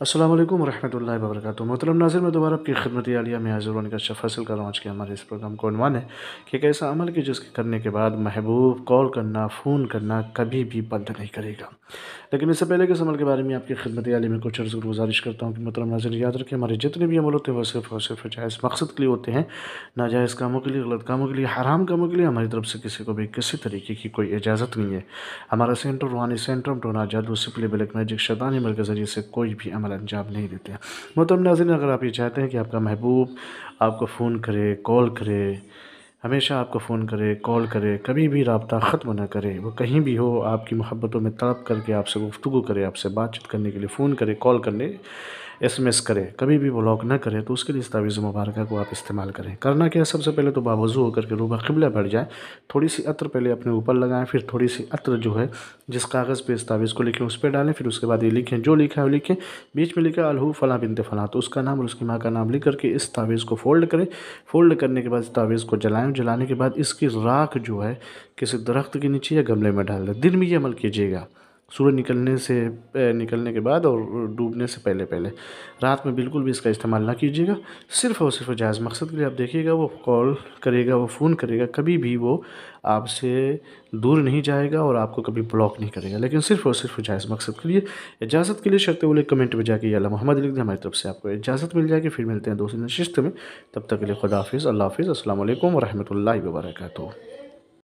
असलम वरहमल वर्क मोहतरम नाजिर मैं दोबारा आपकी खिदमत आलिया में हाजिर होने का शफ हासिल कर रहा हूँ आज के हमारे इस प्रोग्राम को अनवान है कि एक ऐसा अमल कि जिसके करने के बाद महबूब कॉल करना फ़ोन करना कभी भी बंद नहीं करेगा लेकिन इससे पहले के इस अमल के बारे में आपकी खिदमत आलिया में कुछ अर्ज़ गुजारिश करता हूँ कि मोहतरम नाजिर याद रखें हमारे जितने भी अमल होते हैं वो सिर्फ और सिर्फ जायज़ मकसद के लिए होते हैं नाजायज़ कामों के लिए गलत कामों के लिए हराम कामों के लिए हमारी तरफ से किसी को भी किसी तरीके की कोई इजाज़त नहीं है हमारा सेंटर रूहानी सेंटर टोना जादू सिपली ब्लैक मैजिक शैतानी अमल के ज़रिए से कोई भी अमल अमल अंजाम नहीं देते हैं मोहतरम नाजिन अगर आप ये चाहते हैं कि आपका महबूब आपको फ़ोन करे कॉल करे हमेशा आपको फ़ोन करे कॉल करे कभी भी रबता ख़त्म ना करे वो कहीं भी हो आपकी मोहब्बतों में तड़प करके आपसे गुफ्तु करे आपसे बातचीत करने के लिए फ़ोन करे कॉल करने एस करें कभी भी ब्लॉक ना करें तो उसके लिए इस तवीज़ मुबारक को आप इस्तेमाल करें करना क्या है सबसे पहले तो बावजू होकर के रूबा किबला बैठ जाए थोड़ी सी अत्र पहले अपने ऊपर लगाएं फिर थोड़ी सी अत्र जो है जिस कागज़ पर इस तावीज़ को लिखें उस पर डालें फिर उसके बाद ये लिखें जो लिखा है वो लिखें बीच में लिखा अलहू फ़ला बिनते फ़ला तो उसका नाम और उसकी माँ का नाम लिख करके इस तावीज़ को फोल्ड करें फोल्ड करने के बाद इस तावीज़ को जलाएँ जलाने के बाद इसकी राख जो है किसी दरख्त के नीचे या गमले में डाल दें दिन में ये अमल कीजिएगा सूरज निकलने से निकलने के बाद और डूबने से पहले पहले रात में बिल्कुल भी इसका इस्तेमाल ना कीजिएगा सिर्फ़ और सिर्फ जायज़ मकसद के लिए आप देखिएगा वो कॉल करेगा वो फ़ोन करेगा कभी भी वो आपसे दूर नहीं जाएगा और आपको कभी ब्लॉक नहीं करेगा लेकिन सिर्फ़ और सिर्फ जायज़ मकसद के लिए इजाज़त के लिए शर्त बोले कमेंट में जाके अला मोहम्मद लिख दें हमारी तरफ से आपको इजाज़त मिल जाएगी फिर मिलते हैं दोस्तों नशिस्त में तब तक के लिए खुदाफिज़ अल्लाह हाफिज़ असल वरहमल वर्का